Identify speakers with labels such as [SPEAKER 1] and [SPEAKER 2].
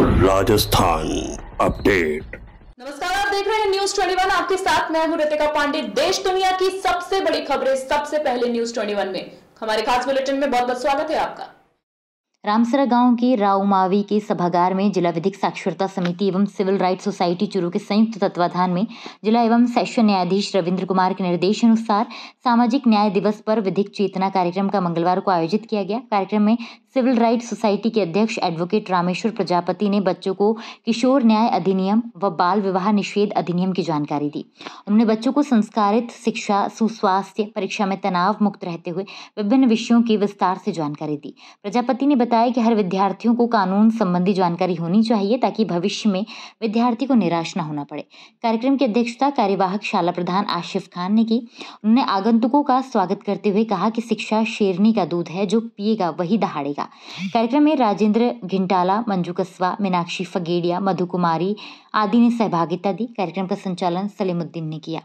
[SPEAKER 1] Rajasthan update
[SPEAKER 2] नमस्कार आप देख रहे हैं न्यूज ट्वेंटी वन आपके साथ मैं हूं रितिका पांडे देश दुनिया की सबसे बड़ी खबरें सबसे पहले न्यूज ट्वेंटी वन में हमारे खास बुलेटिन में बहुत बहुत स्वागत है आपका
[SPEAKER 1] रामसरा गांव के मावी के सभागार में जिला विधिक साक्षरता समिति एवं सिविल राइट सोसाइटी चुरू के संयुक्त तत्वाधान में जिला एवं सेशन न्यायाधीश रविंद्र कुमार के निर्देश अनुसार सामाजिक न्याय दिवस पर विधिक चेतना कार्यक्रम का मंगलवार को आयोजित किया गया कार्यक्रम में सिविल राइट सोसाइटी के अध्यक्ष एडवोकेट रामेश्वर प्रजापति ने बच्चों को किशोर न्याय अधिनियम व बाल विवाह निषेध अधिनियम की जानकारी दी उन्होंने बच्चों को संस्कारित शिक्षा सुस्वास्थ्य परीक्षा में तनाव मुक्त रहते हुए विभिन्न विषयों की विस्तार से जानकारी दी प्रजापति ने बताया कि हर विद्यार्थियों को कानून संबंधी जानकारी होनी चाहिए ताकि भविष्य में विद्यार्थी को निराश न होना पड़े कार्यक्रम की अध्यक्षता कार्यवाहक शाला प्रधान आशिफ खान ने की उन्होंने आगंतुकों का स्वागत करते हुए कहा कि शिक्षा शेरनी का दूध है जो पिएगा वही दहाड़ेगा रहेगा कार्यक्रम में राजेंद्र घिंटाला मंजू कस्वा मीनाक्षी फगेड़िया मधु कुमारी आदि ने सहभागिता दी कार्यक्रम का संचालन सलीमुद्दीन ने किया